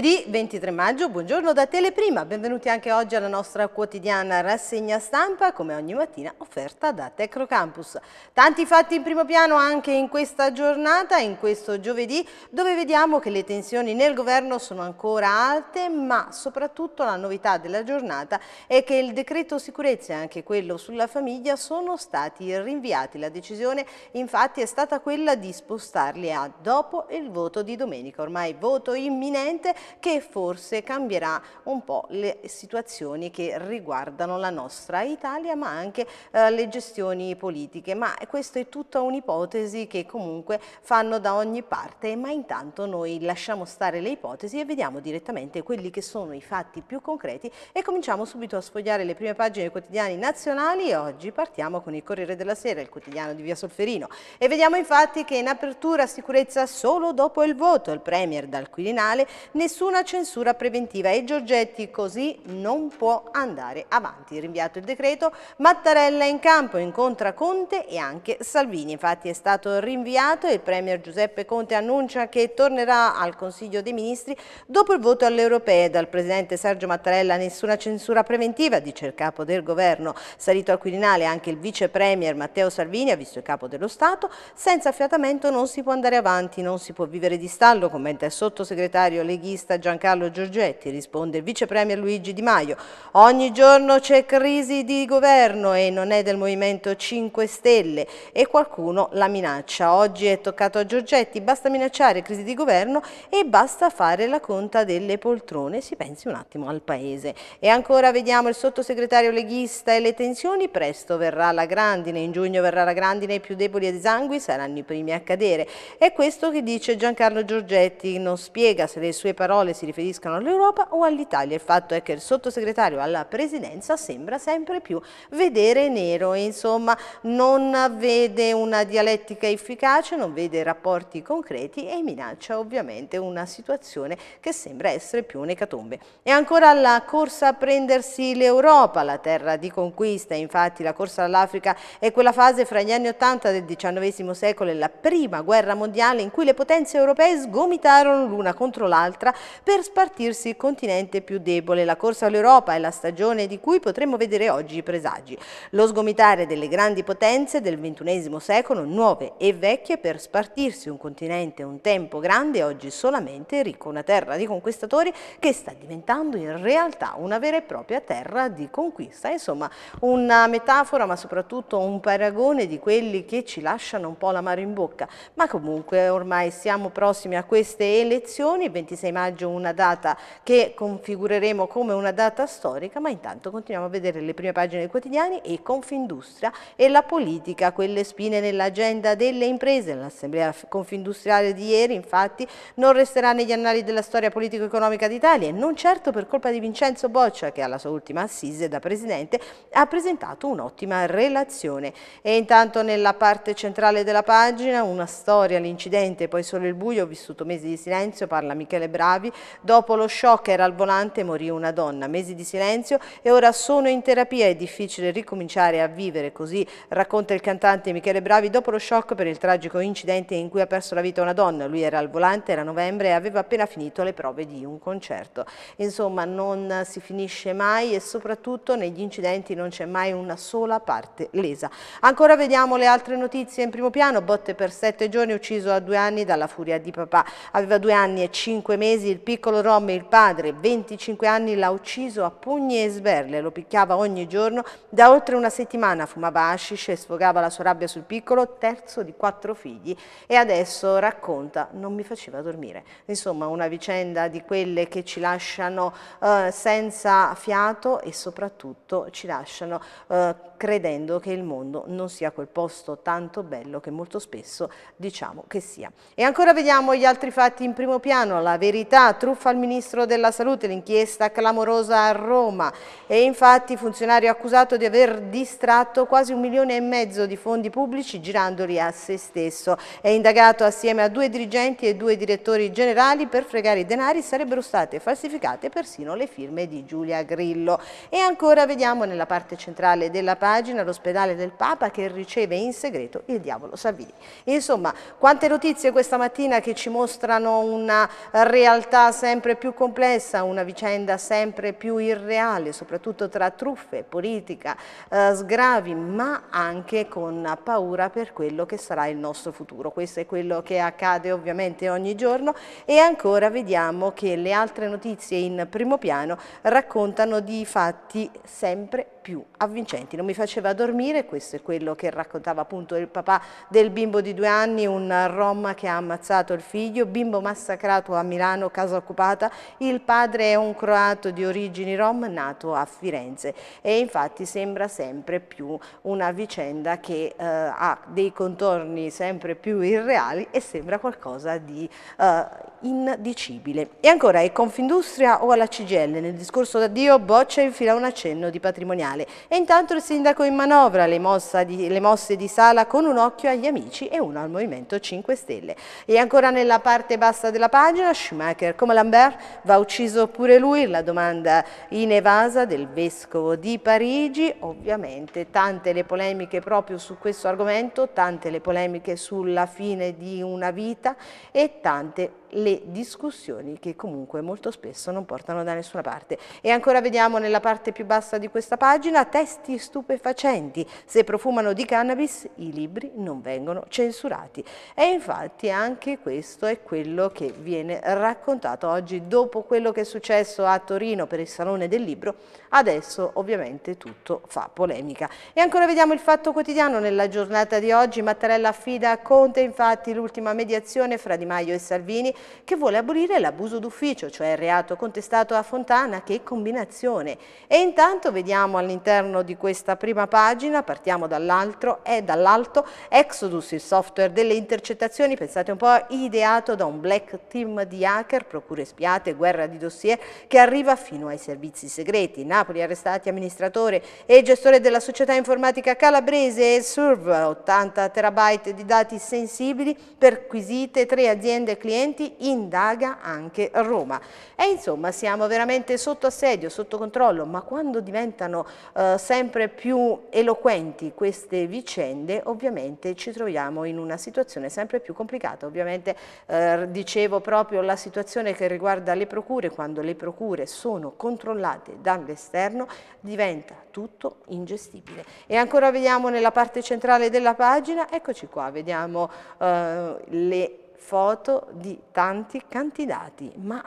Giovedì 23 maggio, buongiorno da Teleprima, benvenuti anche oggi alla nostra quotidiana rassegna stampa, come ogni mattina offerta da Tecnocampus. Tanti fatti in primo piano anche in questa giornata, in questo giovedì, dove vediamo che le tensioni nel governo sono ancora alte, ma soprattutto la novità della giornata è che il decreto sicurezza e anche quello sulla famiglia sono stati rinviati. La decisione infatti è stata quella di spostarli a dopo il voto di domenica, ormai voto imminente che forse cambierà un po' le situazioni che riguardano la nostra Italia ma anche eh, le gestioni politiche. Ma questa è tutta un'ipotesi che comunque fanno da ogni parte, ma intanto noi lasciamo stare le ipotesi e vediamo direttamente quelli che sono i fatti più concreti e cominciamo subito a sfogliare le prime pagine dei quotidiani nazionali e oggi partiamo con il Corriere della Sera, il quotidiano di Via Solferino e vediamo infatti che in apertura sicurezza solo dopo il voto, il Premier dal Quirinale, nessuno nessuna censura preventiva e Giorgetti così non può andare avanti. Rinviato il decreto, Mattarella in campo incontra Conte e anche Salvini. Infatti è stato rinviato e il Premier Giuseppe Conte annuncia che tornerà al Consiglio dei Ministri dopo il voto alle europee. Dal Presidente Sergio Mattarella nessuna censura preventiva, dice il capo del governo. Salito al Quirinale anche il vice Premier Matteo Salvini ha visto il capo dello Stato. Senza affiatamento non si può andare avanti, non si può vivere di stallo, commenta il sottosegretario leghista socialista Giancarlo Giorgetti, risponde il vice premier Luigi Di Maio. Ogni giorno c'è crisi di governo e non è del Movimento 5 Stelle e qualcuno la minaccia. Oggi è toccato a Giorgetti, basta minacciare crisi di governo e basta fare la conta delle poltrone, si pensi un attimo al Paese. E ancora vediamo il sottosegretario leghista e le tensioni, presto verrà la grandine, in giugno verrà la grandine, i più deboli ed esangui saranno i primi a cadere. È questo che dice Giancarlo Giorgetti, non spiega se le sue parole parole si riferiscano all'Europa o all'Italia. Il fatto è che il sottosegretario alla presidenza sembra sempre più vedere nero insomma non vede una dialettica efficace, non vede rapporti concreti e minaccia ovviamente una situazione che sembra essere più un'ecatombe. E ancora la corsa a prendersi l'Europa, la terra di conquista, infatti la corsa all'Africa è quella fase fra gli anni 80 del XIX secolo e la prima guerra mondiale in cui le potenze europee sgomitarono l'una contro l'altra per spartirsi il continente più debole. La corsa all'Europa è la stagione di cui potremmo vedere oggi i presagi. Lo sgomitare delle grandi potenze del XXI secolo, nuove e vecchie, per spartirsi un continente un tempo grande, oggi solamente ricco, una terra di conquistatori che sta diventando in realtà una vera e propria terra di conquista. Insomma, una metafora ma soprattutto un paragone di quelli che ci lasciano un po' l'amaro in bocca. Ma comunque ormai siamo prossimi a queste elezioni, il 26 maggio maggio una data che configureremo come una data storica, ma intanto continuiamo a vedere le prime pagine dei quotidiani e Confindustria e la politica, quelle spine nell'agenda delle imprese. L'assemblea confindustriale di ieri infatti non resterà negli annali della storia politico-economica d'Italia e non certo per colpa di Vincenzo Boccia che alla sua ultima assise da presidente ha presentato un'ottima relazione. E intanto nella parte centrale della pagina una storia, l'incidente, poi solo il buio, ho vissuto mesi di silenzio, parla Michele Bravi gravi. Dopo lo shock era al volante morì una donna. Mesi di silenzio e ora sono in terapia. È difficile ricominciare a vivere, così racconta il cantante Michele Bravi dopo lo shock per il tragico incidente in cui ha perso la vita una donna. Lui era al volante, era novembre e aveva appena finito le prove di un concerto. Insomma, non si finisce mai e soprattutto negli incidenti non c'è mai una sola parte lesa. Ancora vediamo le altre notizie in primo piano. Botte per sette giorni, ucciso a due anni dalla furia di papà. Aveva due anni e cinque mesi mesi il piccolo Rom, il padre, 25 anni, l'ha ucciso a pugni e sberle, lo picchiava ogni giorno, da oltre una settimana fumava hashish e sfogava la sua rabbia sul piccolo, terzo di quattro figli, e adesso racconta non mi faceva dormire. Insomma una vicenda di quelle che ci lasciano eh, senza fiato e soprattutto ci lasciano eh, credendo che il mondo non sia quel posto tanto bello che molto spesso diciamo che sia. E ancora vediamo gli altri fatti in primo piano, la verità pubblicità, truffa al Ministro della Salute, l'inchiesta clamorosa a Roma. E infatti funzionario accusato di aver distratto quasi un milione e mezzo di fondi pubblici girandoli a se stesso. È indagato assieme a due dirigenti e due direttori generali per fregare i denari sarebbero state falsificate persino le firme di Giulia Grillo. E ancora vediamo nella parte centrale della pagina l'ospedale del Papa che riceve in segreto il diavolo Savini. Insomma, quante notizie questa mattina che ci mostrano una realtà realtà sempre più complessa, una vicenda sempre più irreale, soprattutto tra truffe, politica, eh, sgravi, ma anche con paura per quello che sarà il nostro futuro. Questo è quello che accade ovviamente ogni giorno e ancora vediamo che le altre notizie in primo piano raccontano di fatti sempre più più avvincenti. Non mi faceva dormire, questo è quello che raccontava appunto il papà del bimbo di due anni, un rom che ha ammazzato il figlio, bimbo massacrato a Milano, casa occupata, il padre è un croato di origini rom nato a Firenze e infatti sembra sempre più una vicenda che eh, ha dei contorni sempre più irreali e sembra qualcosa di eh, indicibile. E ancora è Confindustria o alla CGL nel discorso d'addio boccia infila un accenno di patrimoniale finale. E intanto il sindaco in manovra, le, di, le mosse di Sala con un occhio agli amici e uno al Movimento 5 Stelle. E ancora nella parte bassa della pagina, Schumacher come Lambert va ucciso pure lui, la domanda inevasa del vescovo di Parigi, ovviamente tante le polemiche proprio su questo argomento, tante le polemiche sulla fine di una vita e tante le discussioni che comunque molto spesso non portano da nessuna parte. E ancora vediamo nella parte più bassa di questa pagina pagina testi stupefacenti. Se profumano di cannabis i libri non vengono censurati. E infatti anche questo è quello che viene raccontato oggi dopo quello che è successo a Torino per il Salone del Libro. Adesso ovviamente tutto fa polemica. E ancora vediamo il fatto quotidiano nella giornata di oggi. Mattarella affida a Conte infatti l'ultima mediazione fra Di Maio e Salvini che vuole abolire l'abuso d'ufficio, cioè il reato contestato a Fontana. Che combinazione! E intanto vediamo alla all'interno di questa prima pagina, partiamo dall'altro è dall'alto Exodus, il software delle intercettazioni, pensate un po', ideato da un black team di hacker, procure spiate, guerra di dossier, che arriva fino ai servizi segreti. Napoli arrestati amministratore e gestore della società informatica calabrese e Serve, 80 terabyte di dati sensibili, perquisite tre aziende e clienti, indaga anche Roma. E insomma siamo veramente sotto assedio, sotto controllo, ma quando diventano eh, sempre più eloquenti queste vicende, ovviamente ci troviamo in una situazione sempre più complicata. Ovviamente eh, dicevo proprio la situazione che riguarda le procure, quando le procure sono controllate dall'esterno diventa tutto ingestibile. E ancora vediamo nella parte centrale della pagina, eccoci qua, vediamo eh, le foto di tanti candidati, ma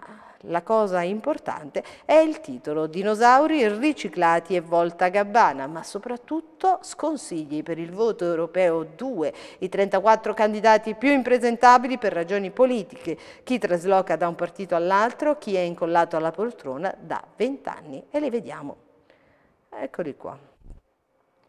la cosa importante è il titolo, dinosauri riciclati e volta gabbana, ma soprattutto sconsigli per il voto europeo 2, i 34 candidati più impresentabili per ragioni politiche, chi trasloca da un partito all'altro, chi è incollato alla poltrona da 20 anni e li vediamo. Eccoli qua.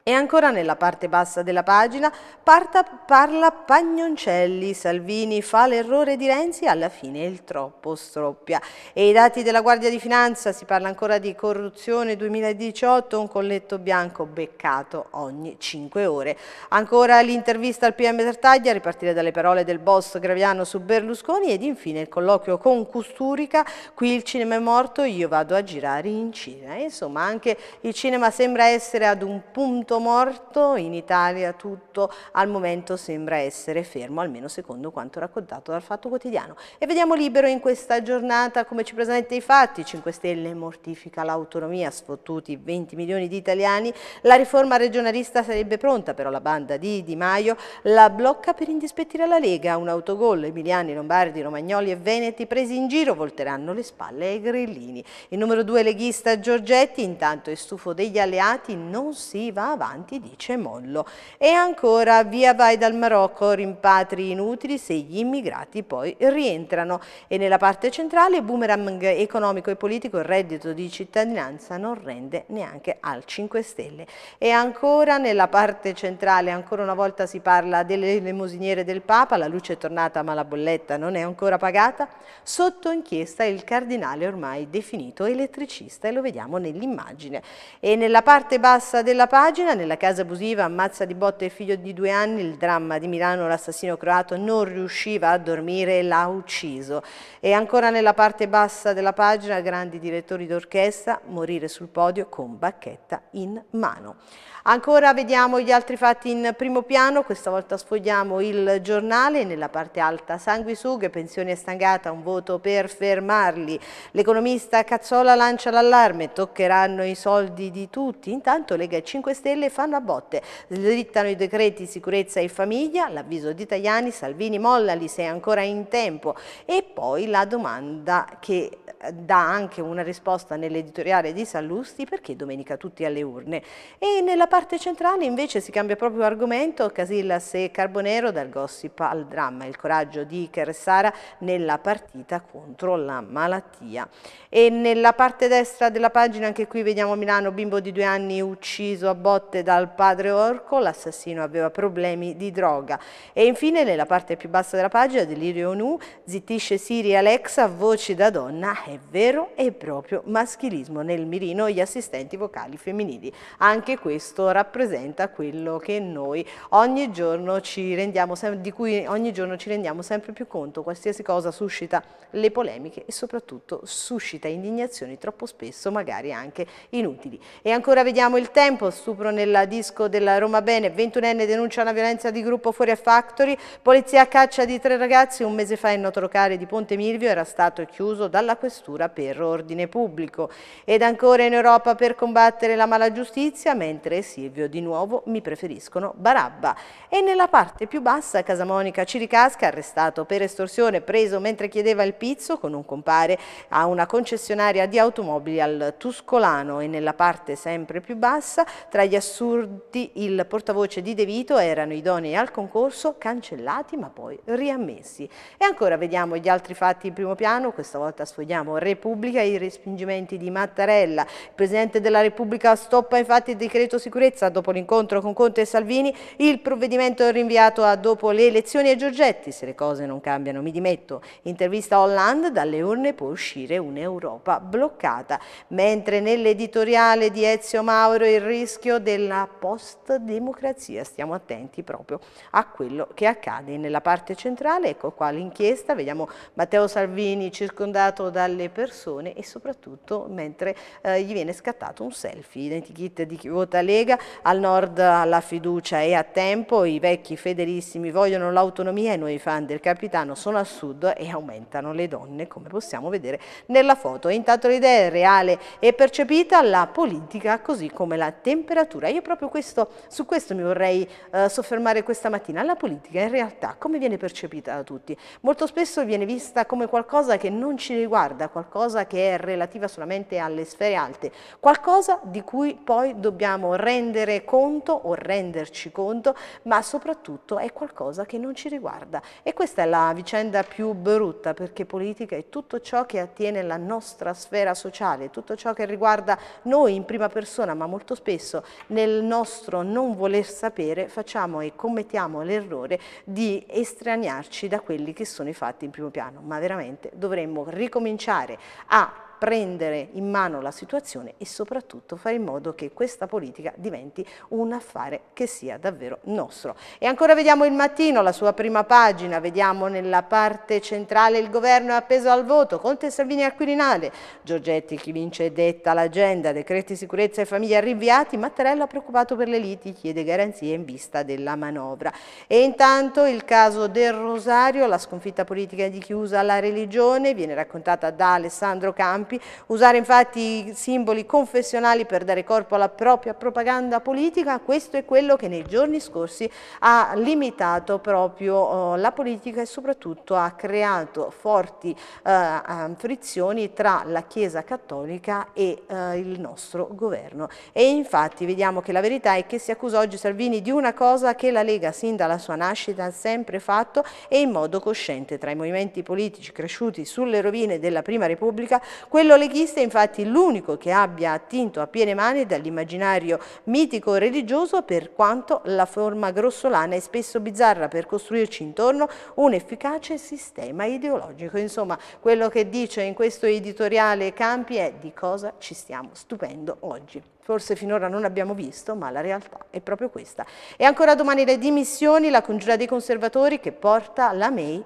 E ancora nella parte bassa della pagina parta, parla Pagnoncelli, Salvini fa l'errore di Renzi, alla fine il troppo stroppia. E i dati della Guardia di Finanza, si parla ancora di corruzione 2018, un colletto bianco beccato ogni 5 ore. Ancora l'intervista al PM Tartaglia, a ripartire dalle parole del boss Graviano su Berlusconi ed infine il colloquio con Custurica, qui il cinema è morto, io vado a girare in Cina. Insomma anche il cinema sembra essere ad un punto tutto morto, in Italia tutto al momento sembra essere fermo, almeno secondo quanto raccontato dal Fatto Quotidiano. E vediamo libero in questa giornata come ci presenta i fatti, 5 Stelle mortifica l'autonomia, sfottuti 20 milioni di italiani, la riforma regionalista sarebbe pronta, però la banda di Di Maio la blocca per indispettire la Lega, un autogol, Emiliani, Lombardi, Romagnoli e Veneti presi in giro volteranno le spalle ai grillini. Il numero 2 leghista Giorgetti intanto è stufo degli alleati, non si va avanti avanti, dice Mollo. E ancora, via vai dal Marocco, rimpatri inutili se gli immigrati poi rientrano. E nella parte centrale, boomerang economico e politico, il reddito di cittadinanza non rende neanche al 5 Stelle. E ancora, nella parte centrale, ancora una volta si parla delle elemosiniere del Papa, la luce è tornata ma la bolletta non è ancora pagata, sotto inchiesta il cardinale ormai definito elettricista e lo vediamo nell'immagine. E nella parte bassa della pagina Scuola, nella casa abusiva ammazza di botte il figlio di due anni, il dramma di Milano, l'assassino croato non riusciva a dormire e l'ha ucciso. E ancora nella parte bassa della pagina, grandi direttori d'orchestra, morire sul podio con bacchetta in mano. Ancora vediamo gli altri fatti in primo piano, questa volta sfogliamo il giornale, nella parte alta sanguisughe, pensioni a stangata, un voto per fermarli. L'economista Cazzola lancia l'allarme, toccheranno i soldi di tutti, intanto Lega 5 Stelle le fanno a botte. Slittano i decreti sicurezza e famiglia, l'avviso di Tajani, Salvini mollali se è ancora in tempo. E poi la domanda che eh, dà anche una risposta nell'editoriale di Sallusti, perché domenica tutti alle urne? E nella parte centrale invece si cambia proprio argomento, Casillas e Carbonero dal gossip al dramma, il coraggio di Sara nella partita contro la malattia. E nella parte destra della pagina, anche qui vediamo Milano, bimbo di due anni ucciso a botte morte dal padre Orco, l'assassino aveva problemi di droga. E infine nella parte più bassa della pagina, Delirio Nu, zittisce Siri Alexa, voci da donna, è vero e proprio maschilismo nel mirino gli assistenti vocali femminili. Anche questo rappresenta quello che noi ogni giorno ci rendiamo, di cui ogni giorno ci rendiamo sempre più conto, qualsiasi cosa suscita le polemiche e soprattutto suscita indignazioni troppo spesso magari anche inutili. E ancora vediamo il tempo, stupro nel nella disco della Roma Bene, 21enne denuncia una violenza di gruppo fuori a Factory, polizia a caccia di tre ragazzi, un mese fa il noto locale di Ponte Milvio era stato chiuso dalla questura per ordine pubblico. Ed ancora in Europa per combattere la mala giustizia, mentre Silvio di nuovo mi preferiscono Barabba. E nella parte più bassa Casa Monica Ciricasca, arrestato per estorsione, preso mentre chiedeva il pizzo con un compare a una concessionaria di automobili al Tuscolano e nella parte sempre più bassa tra gli assunti assurdi il portavoce di De Vito erano idonei al concorso, cancellati ma poi riammessi. E ancora vediamo gli altri fatti in primo piano, questa volta sfogliamo Repubblica, i respingimenti di Mattarella. Il Presidente della Repubblica stoppa infatti il decreto sicurezza dopo l'incontro con Conte e Salvini, il provvedimento è rinviato a dopo le elezioni e Giorgetti, se le cose non cambiano mi dimetto. Intervista Hollande, dalle urne può uscire un'Europa bloccata. Mentre nell'editoriale di Ezio Mauro il rischio del della post-democrazia. Stiamo attenti proprio a quello che accade nella parte centrale. Ecco qua l'inchiesta, vediamo Matteo Salvini circondato dalle persone e soprattutto mentre eh, gli viene scattato un selfie. Identikit di chi vota Lega, al nord la fiducia è a tempo, i vecchi fedelissimi vogliono l'autonomia e noi fan del capitano sono a sud e aumentano le donne come possiamo vedere nella foto. Intanto l'idea è reale e percepita la politica così come la temperatura cultura. Io proprio questo, su questo mi vorrei eh, soffermare questa mattina. La politica in realtà come viene percepita da tutti? Molto spesso viene vista come qualcosa che non ci riguarda, qualcosa che è relativa solamente alle sfere alte, qualcosa di cui poi dobbiamo rendere conto o renderci conto, ma soprattutto è qualcosa che non ci riguarda. E questa è la vicenda più brutta perché politica è tutto ciò che attiene la nostra sfera sociale, tutto ciò che riguarda noi in prima persona, ma molto spesso nel nostro non voler sapere facciamo e commettiamo l'errore di estraniarci da quelli che sono i fatti in primo piano, ma veramente dovremmo ricominciare a prendere in mano la situazione e soprattutto fare in modo che questa politica diventi un affare che sia davvero nostro. E ancora vediamo il mattino, la sua prima pagina, vediamo nella parte centrale il governo è appeso al voto, Conte e Salvini al Quirinale, Giorgetti chi vince detta l'agenda, decreti sicurezza e famiglia rinviati, Mattarella preoccupato per le liti chiede garanzie in vista della manovra. E intanto il caso del Rosario, la sconfitta politica di chiusa alla religione, viene raccontata da Alessandro Campi, campi, usare infatti simboli confessionali per dare corpo alla propria propaganda politica, questo è quello che nei giorni scorsi ha limitato proprio eh, la politica e soprattutto ha creato forti eh, eh, frizioni tra la Chiesa Cattolica e eh, il nostro governo. E infatti vediamo che la verità è che si accusa oggi Salvini di una cosa che la Lega sin dalla sua nascita ha sempre fatto e in modo cosciente tra i movimenti politici cresciuti sulle rovine della Prima Repubblica quello leghista è infatti l'unico che abbia attinto a piene mani dall'immaginario mitico religioso per quanto la forma grossolana è spesso bizzarra per costruirci intorno un efficace sistema ideologico. Insomma, quello che dice in questo editoriale Campi è di cosa ci stiamo stupendo oggi forse finora non abbiamo visto, ma la realtà è proprio questa. E ancora domani le dimissioni, la congiura dei conservatori che porta la May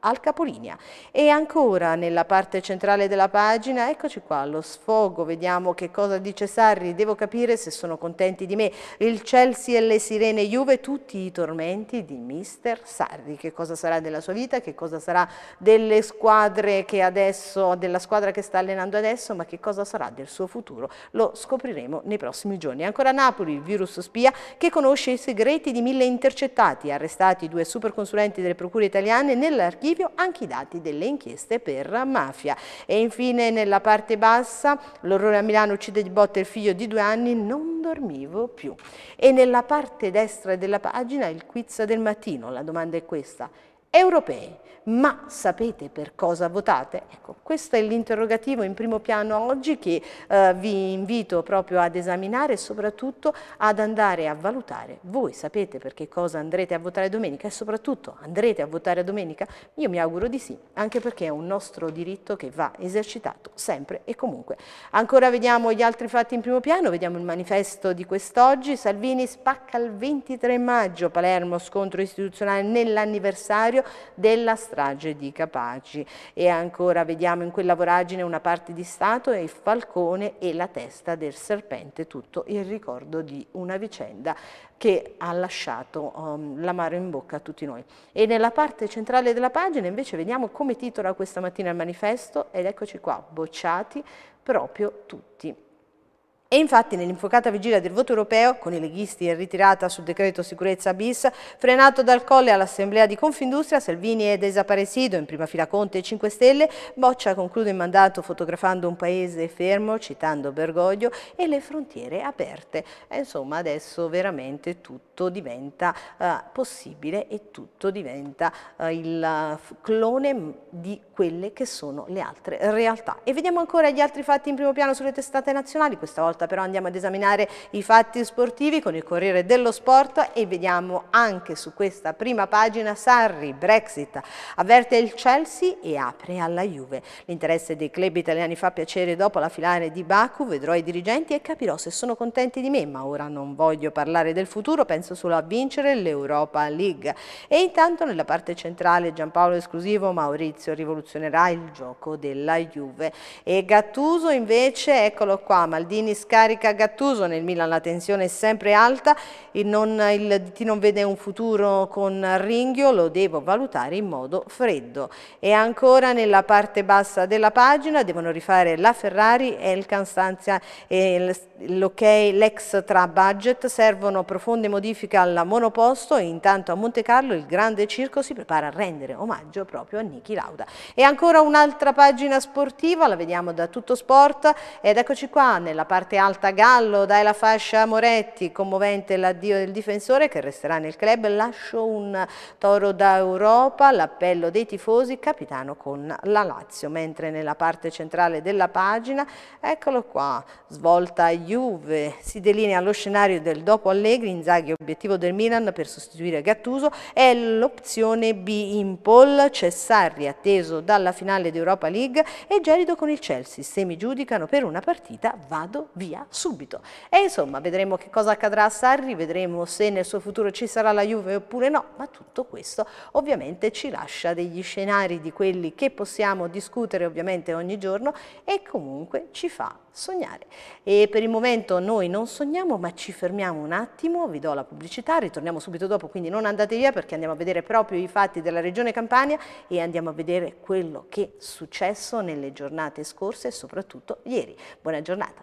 al capolinea. E ancora nella parte centrale della pagina, eccoci qua, lo sfogo, vediamo che cosa dice Sarri, devo capire se sono contenti di me, il Chelsea e le sirene Juve, tutti i tormenti di mister Sarri, che cosa sarà della sua vita, che cosa sarà delle squadre che adesso, della squadra che sta allenando adesso, ma che cosa sarà del suo futuro, lo scopriremo nei prossimi giorni. Ancora Napoli, il virus spia, che conosce i segreti di mille intercettati, arrestati due super consulenti delle procure italiane nell'archivio all'archivio anche i dati delle inchieste per mafia. E infine nella parte bassa l'orrore a Milano uccide di botte il figlio di due anni, non dormivo più. E nella parte destra della pagina il quiz del mattino, la domanda è questa, europei. Ma sapete per cosa votate? Ecco, questo è l'interrogativo in primo piano oggi che eh, vi invito proprio ad esaminare e soprattutto ad andare a valutare. Voi sapete per che cosa andrete a votare domenica e soprattutto andrete a votare domenica? Io mi auguro di sì, anche perché è un nostro diritto che va esercitato sempre e comunque. Ancora vediamo gli altri fatti in primo piano, vediamo il manifesto di quest'oggi. Salvini spacca il 23 maggio, Palermo scontro istituzionale nell'anniversario anniversario della strage di Capaci. E ancora vediamo in quella voragine una parte di Stato e il falcone e la testa del serpente, tutto il ricordo di una vicenda che ha lasciato um, l'amaro in bocca a tutti noi. E nella parte centrale della pagina invece vediamo come titola questa mattina il manifesto ed eccoci qua, bocciati proprio tutti. E infatti nell'infocata vigilia del voto europeo, con i leghisti in ritirata sul decreto sicurezza bis, frenato dal colle all'assemblea di Confindustria, Salvini è desaparecido, in prima fila Conte e 5 Stelle, Boccia conclude il mandato fotografando un paese fermo, citando Bergoglio, e le frontiere aperte. E insomma adesso veramente tutto tutto diventa eh, possibile e tutto diventa eh, il eh, clone di quelle che sono le altre realtà. E vediamo ancora gli altri fatti in primo piano sulle testate nazionali, questa volta però andiamo ad esaminare i fatti sportivi con il Corriere dello Sport e vediamo anche su questa prima pagina Sarri, Brexit, avverte il Chelsea e apre alla Juve. L'interesse dei club italiani fa piacere dopo la filare di Baku, vedrò i dirigenti e capirò se sono contenti di me, ma ora non voglio parlare del futuro, penso messo solo a vincere l'Europa League. E intanto nella parte centrale Giampaolo esclusivo Maurizio rivoluzionerà il gioco della Juve. E Gattuso invece, eccolo qua, Maldini scarica Gattuso, nel Milan la tensione è sempre alta, il, non, il ti non vede un futuro con Ringhio, lo devo valutare in modo freddo. E ancora nella parte bassa della pagina devono rifare la Ferrari e il Constanzia e l'ok, l'ex tra budget, servono profonde modifiche qualifica al monoposto e intanto a Monte Carlo il grande circo si prepara a rendere omaggio proprio a Niki Lauda. E ancora un'altra pagina sportiva, la vediamo da tutto sport ed eccoci qua nella parte alta Gallo, dai la fascia Moretti, commovente l'addio del difensore che resterà nel club, lascio un toro d'Europa, l'appello dei tifosi, capitano con la Lazio, mentre nella parte centrale della pagina, eccolo qua, svolta Juve, si delinea lo scenario del dopo Allegri, Inzaghi L'obiettivo del Milan per sostituire Gattuso è l'opzione B in poll, c'è Sarri atteso dalla finale di Europa League e gelido con il Chelsea. Se mi giudicano per una partita vado via subito. E insomma vedremo che cosa accadrà a Sarri, vedremo se nel suo futuro ci sarà la Juve oppure no, ma tutto questo ovviamente ci lascia degli scenari di quelli che possiamo discutere ovviamente ogni giorno e comunque ci fa sognare. E per il momento noi non sogniamo ma ci fermiamo un attimo, vi do la pubblicità, ritorniamo subito dopo, quindi non andate via perché andiamo a vedere proprio i fatti della Regione Campania e andiamo a vedere quello che è successo nelle giornate scorse e soprattutto ieri. Buona giornata.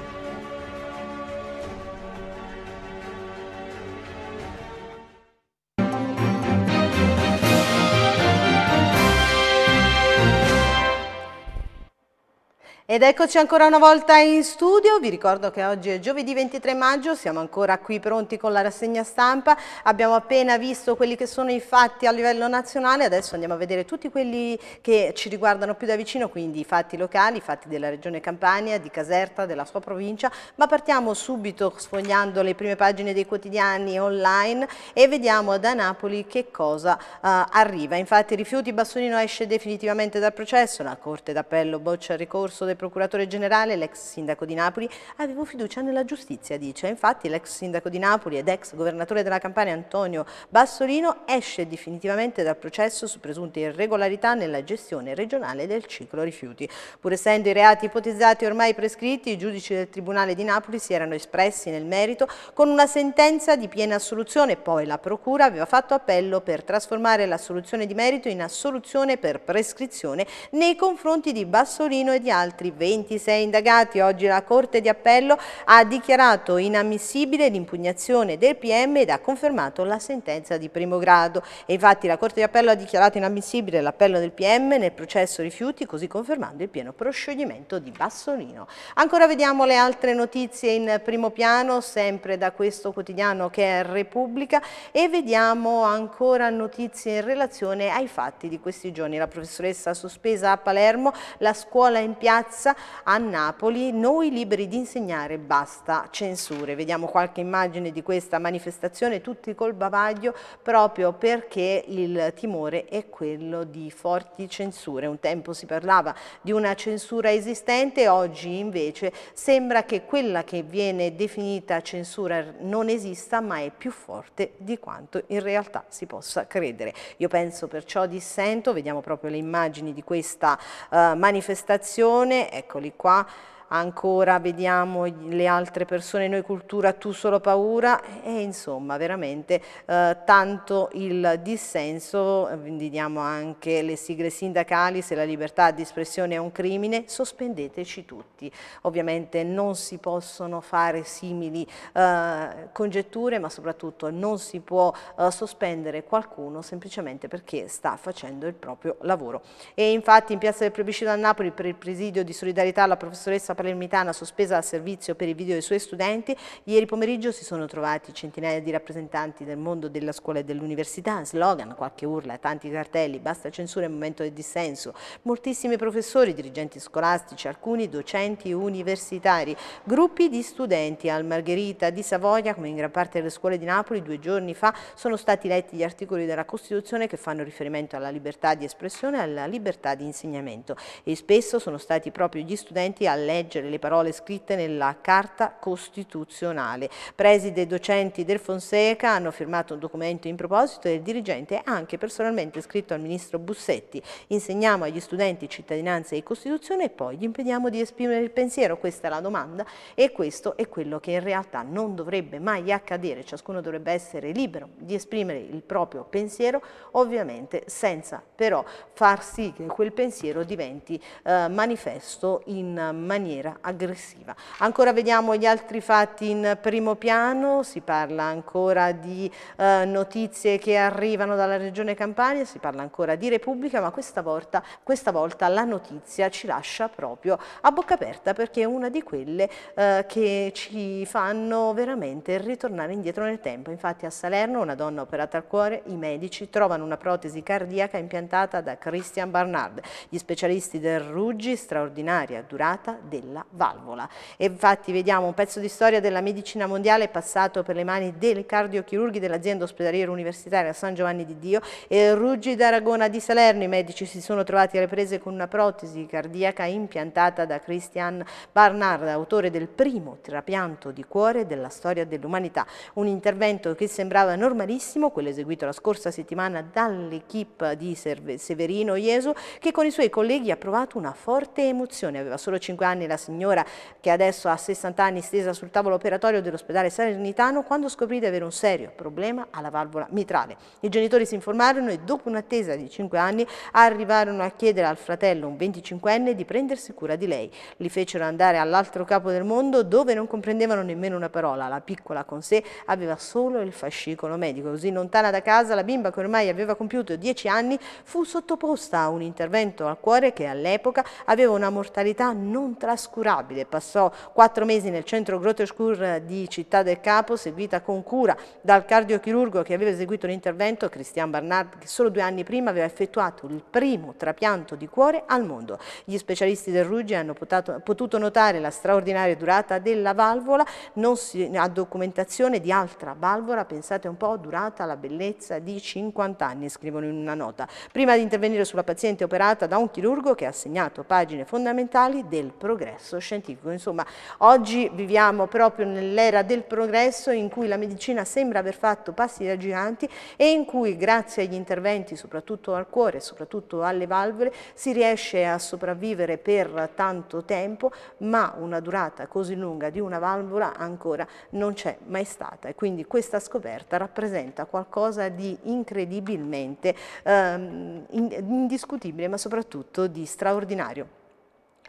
Ed eccoci ancora una volta in studio, vi ricordo che oggi è giovedì 23 maggio, siamo ancora qui pronti con la rassegna stampa, abbiamo appena visto quelli che sono i fatti a livello nazionale, adesso andiamo a vedere tutti quelli che ci riguardano più da vicino, quindi i fatti locali, i fatti della regione Campania, di Caserta, della sua provincia, ma partiamo subito sfogliando le prime pagine dei quotidiani online e vediamo da Napoli che cosa uh, arriva. Infatti rifiuti, Bassolino esce definitivamente dal processo, la Corte d'Appello boccia il ricorso del procuratore generale, l'ex sindaco di Napoli, avevo fiducia nella giustizia, dice. Infatti l'ex sindaco di Napoli ed ex governatore della Campania Antonio Bassolino esce definitivamente dal processo su presunte irregolarità nella gestione regionale del ciclo rifiuti. Pur essendo i reati ipotizzati ormai prescritti, i giudici del Tribunale di Napoli si erano espressi nel merito con una sentenza di piena assoluzione, poi la Procura aveva fatto appello per trasformare l'assoluzione di merito in assoluzione per prescrizione nei confronti di Bassolino e di altri altri 26 indagati. Oggi la Corte di Appello ha dichiarato inammissibile l'impugnazione del PM ed ha confermato la sentenza di primo grado. E infatti la Corte di Appello ha dichiarato inammissibile l'appello del PM nel processo rifiuti, così confermando il pieno proscioglimento di Bassolino. Ancora vediamo le altre notizie in primo piano, sempre da questo quotidiano che è Repubblica e vediamo ancora notizie in relazione ai fatti di questi giorni. La professoressa sospesa a Palermo, la scuola in piazza piazza a Napoli, noi liberi di insegnare, basta censure. Vediamo qualche immagine di questa manifestazione, tutti col bavaglio, proprio perché il timore è quello di forti censure. Un tempo si parlava di una censura esistente, oggi invece sembra che quella che viene definita censura non esista, ma è più forte di quanto in realtà si possa credere. Io penso perciò dissento, vediamo proprio le immagini di questa uh, manifestazione, eccoli qua, ancora vediamo le altre persone, noi cultura, tu solo paura e insomma veramente eh, tanto il dissenso, vediamo anche le sigle sindacali, se la libertà di espressione è un crimine, sospendeteci tutti. Ovviamente non si possono fare simili eh, congetture ma soprattutto non si può eh, sospendere qualcuno semplicemente perché sta facendo il proprio lavoro. E infatti in piazza del plebiscito a Napoli per il presidio di solidarietà alla professoressa palermitana sospesa al servizio per il video dei suoi studenti, ieri pomeriggio si sono trovati centinaia di rappresentanti del mondo della scuola e dell'università, slogan, qualche urla, tanti cartelli, basta censura e momento del dissenso, moltissimi professori, dirigenti scolastici, alcuni docenti universitari, gruppi di studenti al Margherita di Savoia, come in gran parte delle scuole di Napoli, due giorni fa sono stati letti gli articoli della Costituzione che fanno riferimento alla libertà di espressione e alla libertà di insegnamento e spesso sono stati proprio gli studenti a leggere leggere le parole scritte nella Carta Costituzionale. Preside e docenti del Fonseca hanno firmato un documento in proposito e il dirigente ha anche personalmente scritto al ministro Bussetti. Insegniamo agli studenti cittadinanza e Costituzione e poi gli impediamo di esprimere il pensiero. Questa è la domanda e questo è quello che in realtà non dovrebbe mai accadere. Ciascuno dovrebbe essere libero di esprimere il proprio pensiero, ovviamente senza però far sì che quel pensiero diventi eh, manifesto in maniera maniera aggressiva. Ancora vediamo gli altri fatti in primo piano, si parla ancora di eh, notizie che arrivano dalla regione Campania, si parla ancora di Repubblica, ma questa volta, questa volta la notizia ci lascia proprio a bocca aperta perché è una di quelle eh, che ci fanno veramente ritornare indietro nel tempo. Infatti a Salerno una donna operata al cuore, i medici trovano una protesi cardiaca impiantata da Christian Barnard, gli specialisti del Ruggi, straordinaria durata della alla valvola. E infatti vediamo un pezzo di storia della medicina mondiale passato per le mani dei cardiochirurghi dell'azienda ospedaliera universitaria San Giovanni di Dio e Ruggi d'Aragona di Salerno. I medici si sono trovati alle prese con una protesi cardiaca impiantata da Christian Barnard, autore del primo trapianto di cuore della storia dell'umanità. Un intervento che sembrava normalissimo, quello eseguito la scorsa settimana dall'equipe di Severino Ieso, che con i suoi colleghi ha provato una forte emozione. Aveva solo 5 anni la signora che adesso ha 60 anni stesa sul tavolo operatorio dell'ospedale salernitano quando scoprì di avere un serio problema alla valvola mitrale. I genitori si informarono e dopo un'attesa di 5 anni arrivarono a chiedere al fratello, un 25enne, di prendersi cura di lei. Li fecero andare all'altro capo del mondo dove non comprendevano nemmeno una parola. La piccola con sé aveva solo il fascicolo medico. Così lontana da casa la bimba che ormai aveva compiuto 10 anni fu sottoposta a un intervento al cuore che all'epoca aveva una mortalità non trascurabile trascurabile. Passò quattro mesi nel centro Grotte Oscur di Città del Capo, seguita con cura dal cardiochirurgo che aveva eseguito l'intervento, Christian Barnard, che solo due anni prima aveva effettuato il primo trapianto di cuore al mondo. Gli specialisti del Ruggi hanno potato, potuto notare la straordinaria durata della valvola, non si, ha documentazione di altra valvola, pensate un po', durata la bellezza di 50 anni, scrivono in una nota. Prima di intervenire sulla paziente operata da un chirurgo che ha segnato pagine fondamentali del progresso progresso scientifico. Insomma, oggi viviamo proprio nell'era del progresso in cui la medicina sembra aver fatto passi da giganti e in cui grazie agli interventi soprattutto al cuore, soprattutto alle valvole, si riesce a sopravvivere per tanto tempo, ma una durata così lunga di una valvola ancora non c'è mai stata e quindi questa scoperta rappresenta qualcosa di incredibilmente ehm, indiscutibile ma soprattutto di straordinario.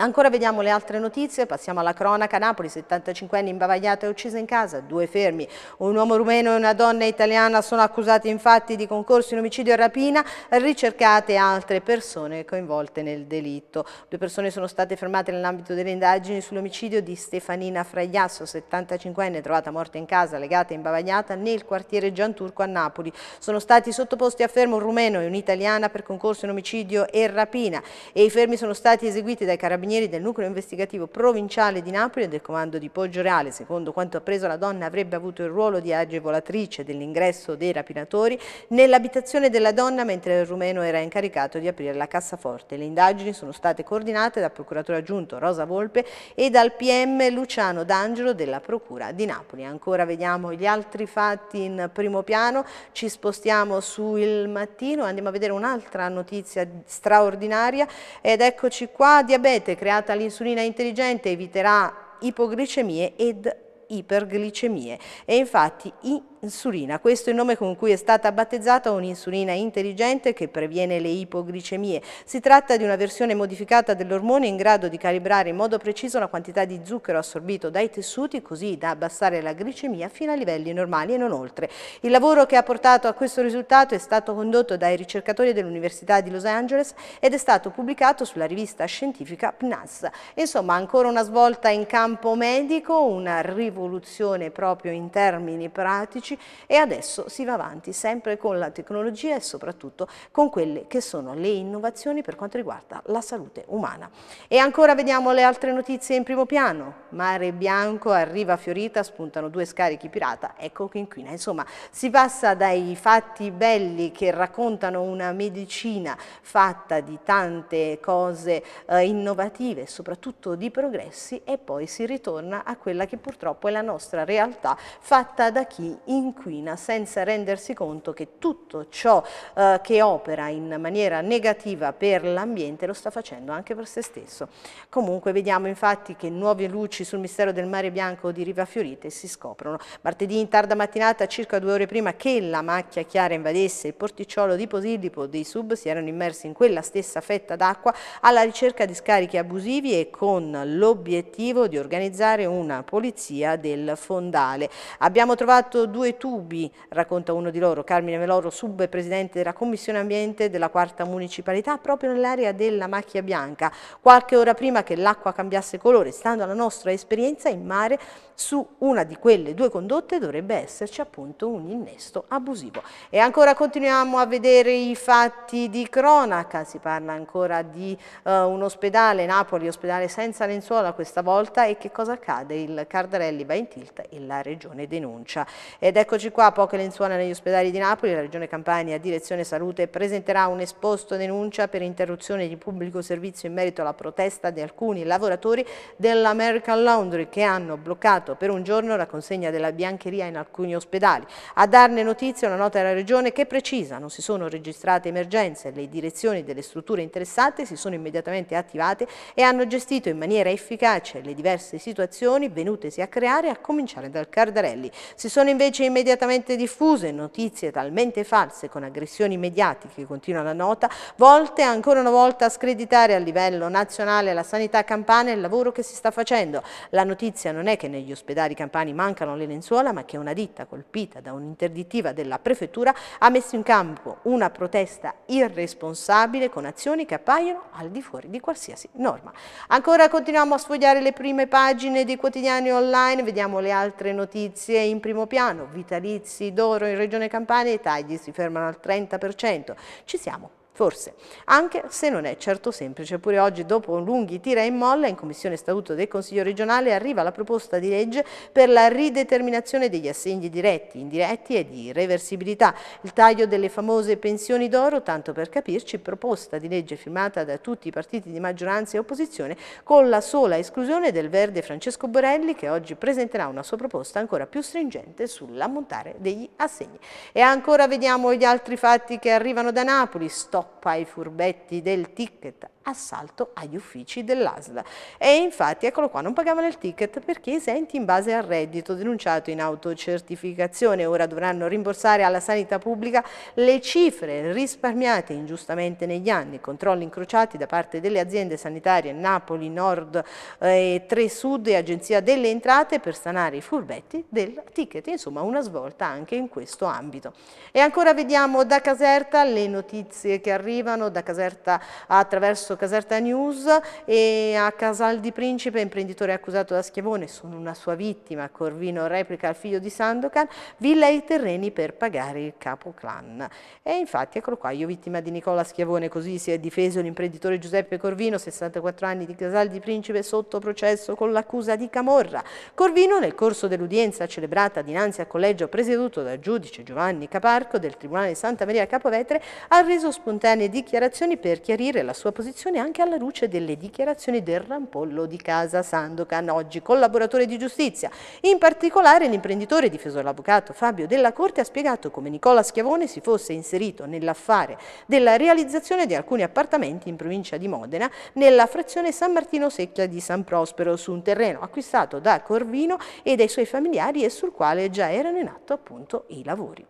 Ancora vediamo le altre notizie, passiamo alla cronaca. Napoli, 75 anni imbavagliata e uccisa in casa, due fermi. Un uomo rumeno e una donna italiana sono accusati infatti di concorso in omicidio e rapina, ricercate altre persone coinvolte nel delitto. Due persone sono state fermate nell'ambito delle indagini sull'omicidio di Stefanina Fragliasso, 75 anni, trovata morta in casa, legata e imbavagliata nel quartiere Gianturco a Napoli. Sono stati sottoposti a fermo un rumeno e un'italiana per concorso in omicidio e rapina e i fermi sono stati eseguiti dai carabinieri carabinieri del nucleo investigativo provinciale di Napoli e del comando di Poggio Reale, secondo quanto appreso la donna avrebbe avuto il ruolo di agevolatrice dell'ingresso dei rapinatori nell'abitazione della donna mentre il rumeno era incaricato di aprire la cassaforte. Le indagini sono state coordinate dal procuratore aggiunto Rosa Volpe e dal PM Luciano D'Angelo della Procura di Napoli. Ancora vediamo gli altri fatti in primo piano, ci spostiamo sul Mattino andiamo a vedere un'altra notizia straordinaria ed eccoci qua, diabete creata l'insulina intelligente eviterà ipoglicemie ed iperglicemie e infatti i insulina. Questo è il nome con cui è stata battezzata un'insulina intelligente che previene le ipoglicemie. Si tratta di una versione modificata dell'ormone in grado di calibrare in modo preciso la quantità di zucchero assorbito dai tessuti così da abbassare la glicemia fino a livelli normali e non oltre. Il lavoro che ha portato a questo risultato è stato condotto dai ricercatori dell'Università di Los Angeles ed è stato pubblicato sulla rivista scientifica PNAS. Insomma, ancora una svolta in campo medico, una rivoluzione proprio in termini pratici farmaci e adesso si va avanti sempre con la tecnologia e soprattutto con quelle che sono le innovazioni per quanto riguarda la salute umana. E ancora vediamo le altre notizie in primo piano. Mare Bianco arriva Fiorita, spuntano due scarichi pirata, ecco che inquina. Insomma, si passa dai fatti belli che raccontano una medicina fatta di tante cose eh, innovative, soprattutto di progressi e poi si ritorna a quella che purtroppo è la nostra realtà fatta da chi in inquina senza rendersi conto che tutto ciò eh, che opera in maniera negativa per l'ambiente lo sta facendo anche per se stesso. Comunque vediamo infatti che nuove luci sul mistero del mare bianco di Riva Fiorite si scoprono. Martedì in tarda mattinata, circa due ore prima che la macchia chiara invadesse il porticciolo di Posillipo, dei sub si erano immersi in quella stessa fetta d'acqua alla ricerca di scarichi abusivi e con l'obiettivo di organizzare una polizia del fondale. Abbiamo trovato due Tubi, racconta uno di loro, Carmine Meloro, subpresidente della Commissione Ambiente della quarta municipalità, proprio nell'area della Macchia Bianca, qualche ora prima che l'acqua cambiasse colore. Stando alla nostra esperienza in mare su una di quelle due condotte dovrebbe esserci appunto un innesto abusivo. E ancora continuiamo a vedere i fatti di cronaca, si parla ancora di uh, un ospedale, Napoli, ospedale senza lenzuola questa volta e che cosa accade? Il Cardarelli va in tilt e la regione denuncia. Ed eccoci qua, poche lenzuola negli ospedali di Napoli, la regione Campania, direzione salute presenterà un esposto denuncia per interruzione di pubblico servizio in merito alla protesta di alcuni lavoratori dell'American Laundry che hanno bloccato bloccato per un giorno la consegna della biancheria in alcuni ospedali. A darne notizia una nota della Regione che precisa non si sono registrate emergenze, le direzioni delle strutture interessate si sono immediatamente attivate e hanno gestito in maniera efficace le diverse situazioni venutesi a creare a cominciare dal Cardarelli. Si sono invece immediatamente diffuse notizie talmente false con aggressioni mediatiche, continua la nota, volte ancora una volta a screditare a livello nazionale la sanità campana e il lavoro che si sta facendo. La notizia non è che negli degli ospedali campani mancano le lenzuola, ma che una ditta colpita da un'interdittiva della prefettura ha messo in campo una protesta irresponsabile con azioni che appaiono al di fuori di qualsiasi norma. Ancora continuiamo a sfogliare le prime pagine dei quotidiani online, vediamo le altre notizie in primo piano, vitalizi d'oro in Regione Campania, i tagli si fermano al 30%, ci siamo. Forse, anche se non è certo semplice, pure oggi dopo lunghi tira e molla in Commissione Statuto del Consiglio regionale arriva la proposta di legge per la rideterminazione degli assegni diretti, indiretti e di reversibilità, il taglio delle famose pensioni d'oro, tanto per capirci, proposta di legge firmata da tutti i partiti di maggioranza e opposizione con la sola esclusione del verde Francesco Borelli che oggi presenterà una sua proposta ancora più stringente sull'ammontare degli assegni. E ancora vediamo gli altri fatti che arrivano da Napoli, stop troppa ai furbetti del ticket, assalto agli uffici dell'ASL. E infatti, eccolo qua, non pagavano il ticket perché esenti in base al reddito denunciato in autocertificazione. Ora dovranno rimborsare alla sanità pubblica le cifre risparmiate ingiustamente negli anni. Controlli incrociati da parte delle aziende sanitarie Napoli Nord eh, e 3 Sud e Agenzia delle Entrate per sanare i furbetti del ticket. Insomma, una svolta anche in questo ambito. E ancora vediamo da Caserta le notizie che arrivano da Caserta attraverso Caserta News e a Casal di Principe, imprenditore accusato da Schiavone, sono una sua vittima, Corvino replica al figlio di Sandokan, villa e terreni per pagare il capo clan. E infatti eccolo qua, io vittima di Nicola Schiavone, così si è difeso l'imprenditore Giuseppe Corvino, 64 anni di Casal di Principe, sotto processo con l'accusa di Camorra. Corvino nel corso dell'udienza celebrata dinanzi al collegio presieduto dal giudice Giovanni Caparco del Tribunale di Santa Maria Capovetre ha reso spontaneo spontanee dichiarazioni per chiarire la sua posizione anche alla luce delle dichiarazioni del rampollo di casa Sandokan, oggi collaboratore di giustizia. In particolare l'imprenditore difeso dall'avvocato Fabio Della Corte ha spiegato come Nicola Schiavone si fosse inserito nell'affare della realizzazione di alcuni appartamenti in provincia di Modena nella frazione San Martino Secchia di San Prospero su un terreno acquistato da Corvino e dai suoi familiari e sul quale già erano in atto appunto i lavori.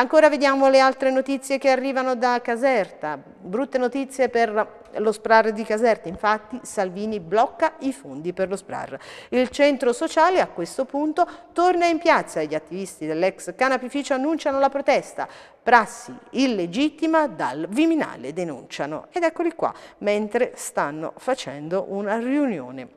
Ancora vediamo le altre notizie che arrivano da Caserta. Brutte notizie per lo SPRAR di Caserta, infatti Salvini blocca i fondi per lo SPRAR. Il centro sociale a questo punto torna in piazza, gli attivisti dell'ex canapificio annunciano la protesta, prassi illegittima dal Viminale denunciano ed eccoli qua mentre stanno facendo una riunione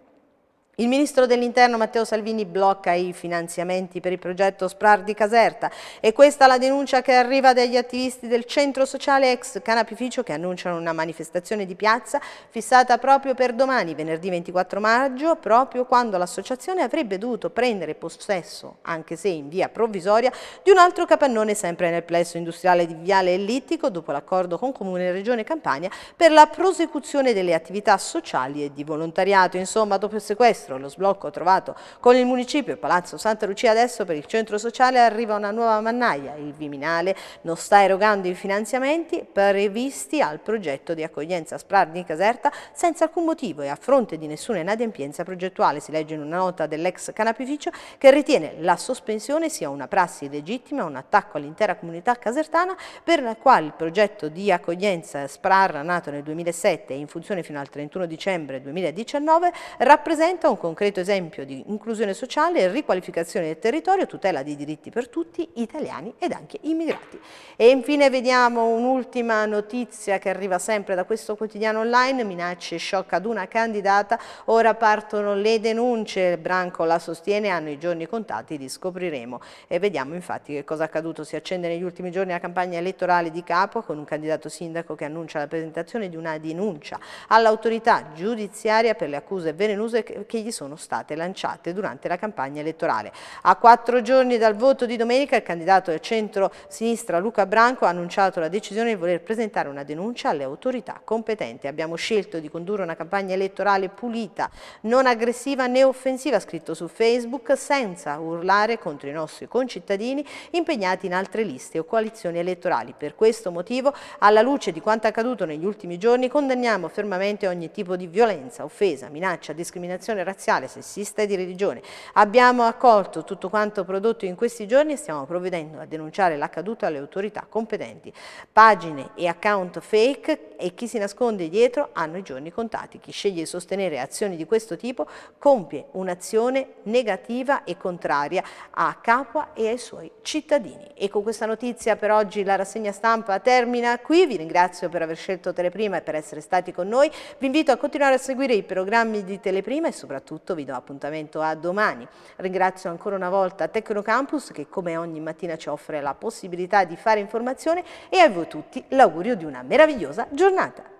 il ministro dell'interno Matteo Salvini blocca i finanziamenti per il progetto SPRAR di Caserta e questa la denuncia che arriva dagli attivisti del centro sociale ex Canapificio che annunciano una manifestazione di piazza fissata proprio per domani, venerdì 24 maggio, proprio quando l'associazione avrebbe dovuto prendere possesso, anche se in via provvisoria, di un altro capannone sempre nel plesso industriale di Viale Ellittico dopo l'accordo con Comune e Regione Campania per la prosecuzione delle attività sociali e di volontariato. Insomma, dopo il sequestro destro, lo sblocco trovato con il municipio e Palazzo Santa Lucia adesso per il centro sociale arriva una nuova mannaia. Il Viminale non sta erogando i finanziamenti previsti al progetto di accoglienza Sprar di Caserta senza alcun motivo e a fronte di nessuna inadempienza progettuale. Si legge in una nota dell'ex canapificio che ritiene la sospensione sia una prassi legittima, un attacco all'intera comunità casertana per la quale il progetto di accoglienza Sprar nato nel 2007 e in funzione fino al 31 dicembre 2019 rappresenta un concreto esempio di inclusione sociale, riqualificazione del territorio, tutela dei diritti per tutti, italiani ed anche immigrati. E infine vediamo un'ultima notizia che arriva sempre da questo quotidiano online, minacce e shock ad una candidata, ora partono le denunce, Branco la sostiene, hanno i giorni contati, li scopriremo. E vediamo infatti che cosa è accaduto, si accende negli ultimi giorni la campagna elettorale di capo con un candidato sindaco che annuncia la presentazione di una denuncia all'autorità giudiziaria per le accuse velenose che gli sono state lanciate durante la campagna elettorale. A quattro giorni dal voto di domenica il candidato del centro-sinistra Luca Branco ha annunciato la decisione di voler presentare una denuncia alle autorità competenti. Abbiamo scelto di condurre una campagna elettorale pulita, non aggressiva né offensiva, scritto su Facebook, senza urlare contro i nostri concittadini impegnati in altre liste o coalizioni elettorali. Per questo motivo, alla luce di quanto accaduto negli ultimi giorni, condanniamo fermamente ogni tipo di violenza, offesa, minaccia, discriminazione razziale razziale, sessista e di religione. Abbiamo accolto tutto quanto prodotto in questi giorni e stiamo provvedendo a denunciare l'accaduto alle autorità competenti. Pagine e account fake e chi si nasconde dietro hanno i giorni contati. Chi sceglie di sostenere azioni di questo tipo compie un'azione negativa e contraria a Capua e ai suoi cittadini. E con questa notizia per oggi la rassegna stampa termina qui. Vi ringrazio per aver scelto Teleprima e per essere stati con noi. Vi invito a continuare a seguire i programmi di Teleprima e soprattutto soprattutto vi do appuntamento a domani. Ringrazio ancora una volta Tecnocampus che come ogni mattina ci offre la possibilità di fare informazione e a voi tutti l'augurio di una meravigliosa giornata.